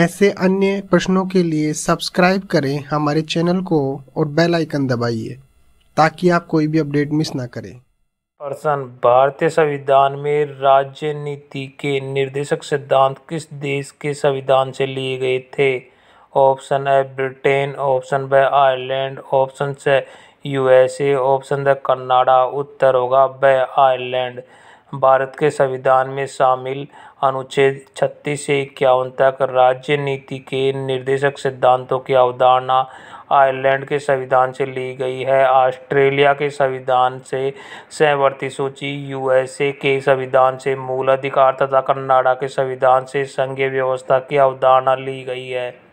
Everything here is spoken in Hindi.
ऐसे अन्य प्रश्नों के लिए सब्सक्राइब करें हमारे चैनल को और बेल आइकन दबाइए ताकि आप कोई भी अपडेट मिस ना करें प्रश्न भारतीय संविधान में राजनीति के निर्देशक सिद्धांत किस देश के संविधान से लिए गए थे ऑप्शन ए ब्रिटेन ऑप्शन ब आयरलैंड ऑप्शन से यूएसए ऑप्शन द कनाडा उत्तर होगा ब आयरलैंड भारत के संविधान में शामिल अनुच्छेद छत्तीस से इक्यावन तक राज्य नीति के निर्देशक सिद्धांतों की अवधारणा आयरलैंड के संविधान से ली गई है ऑस्ट्रेलिया के संविधान से सहवर्ती सूची यूएसए के संविधान से मूल अधिकार तथा कनाडा के संविधान से संघीय व्यवस्था की अवधारणा ली गई है